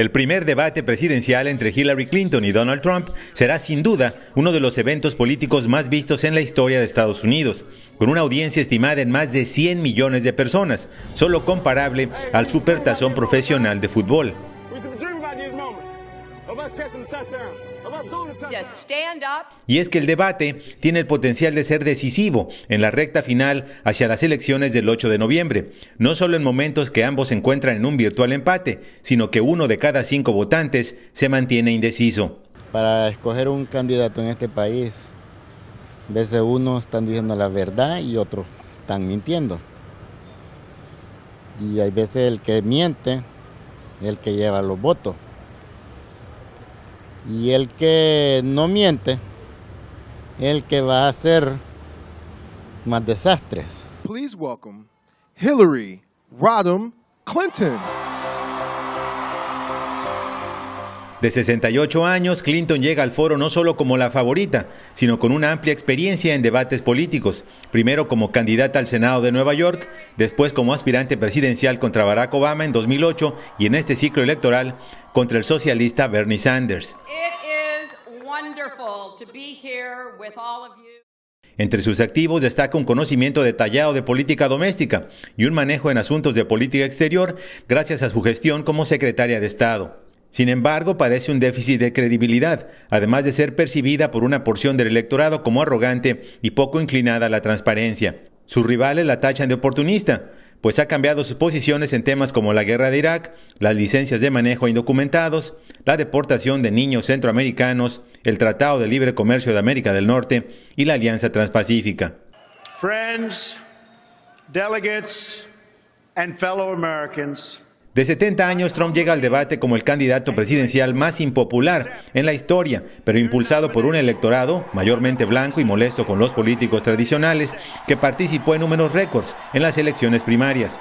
El primer debate presidencial entre Hillary Clinton y Donald Trump será sin duda uno de los eventos políticos más vistos en la historia de Estados Unidos, con una audiencia estimada en más de 100 millones de personas, solo comparable al supertazón profesional de fútbol. Y es que el debate tiene el potencial de ser decisivo en la recta final hacia las elecciones del 8 de noviembre, no solo en momentos que ambos se encuentran en un virtual empate, sino que uno de cada cinco votantes se mantiene indeciso. Para escoger un candidato en este país, veces uno están diciendo la verdad y otros están mintiendo. Y hay veces el que miente es el que lleva los votos. Y el que no miente, el que va a hacer más desastres. Please welcome Hillary Rodham Clinton. De 68 años, Clinton llega al foro no solo como la favorita, sino con una amplia experiencia en debates políticos, primero como candidata al Senado de Nueva York, después como aspirante presidencial contra Barack Obama en 2008 y en este ciclo electoral contra el socialista Bernie Sanders. Entre sus activos destaca un conocimiento detallado de política doméstica y un manejo en asuntos de política exterior gracias a su gestión como secretaria de Estado. Sin embargo, padece un déficit de credibilidad, además de ser percibida por una porción del electorado como arrogante y poco inclinada a la transparencia. Sus rivales la tachan de oportunista, pues ha cambiado sus posiciones en temas como la guerra de Irak, las licencias de manejo indocumentados, la deportación de niños centroamericanos, el Tratado de Libre Comercio de América del Norte y la Alianza Transpacífica. Friends, delegates and fellow Americans. De 70 años, Trump llega al debate como el candidato presidencial más impopular en la historia, pero impulsado por un electorado mayormente blanco y molesto con los políticos tradicionales, que participó en números récords en las elecciones primarias.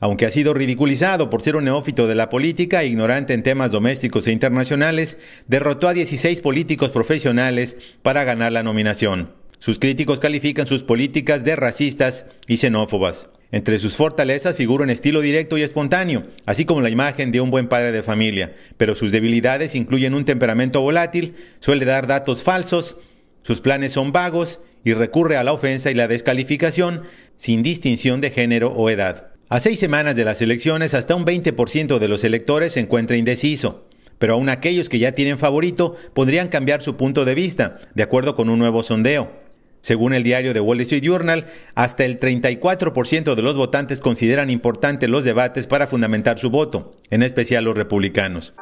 Aunque ha sido ridiculizado por ser un neófito de la política e ignorante en temas domésticos e internacionales, derrotó a 16 políticos profesionales para ganar la nominación. Sus críticos califican sus políticas de racistas y xenófobas. Entre sus fortalezas figura un estilo directo y espontáneo, así como la imagen de un buen padre de familia, pero sus debilidades incluyen un temperamento volátil, suele dar datos falsos, sus planes son vagos y recurre a la ofensa y la descalificación sin distinción de género o edad. A seis semanas de las elecciones, hasta un 20% de los electores se encuentra indeciso, pero aún aquellos que ya tienen favorito podrían cambiar su punto de vista, de acuerdo con un nuevo sondeo. Según el diario The Wall Street Journal, hasta el 34% de los votantes consideran importantes los debates para fundamentar su voto, en especial los republicanos.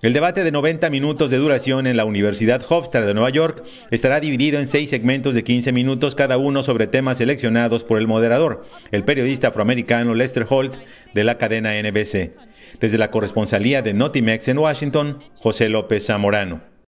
El debate de 90 minutos de duración en la Universidad Hofstra de Nueva York estará dividido en seis segmentos de 15 minutos cada uno sobre temas seleccionados por el moderador, el periodista afroamericano Lester Holt de la cadena NBC. Desde la corresponsalía de Notimex en Washington, José López Zamorano.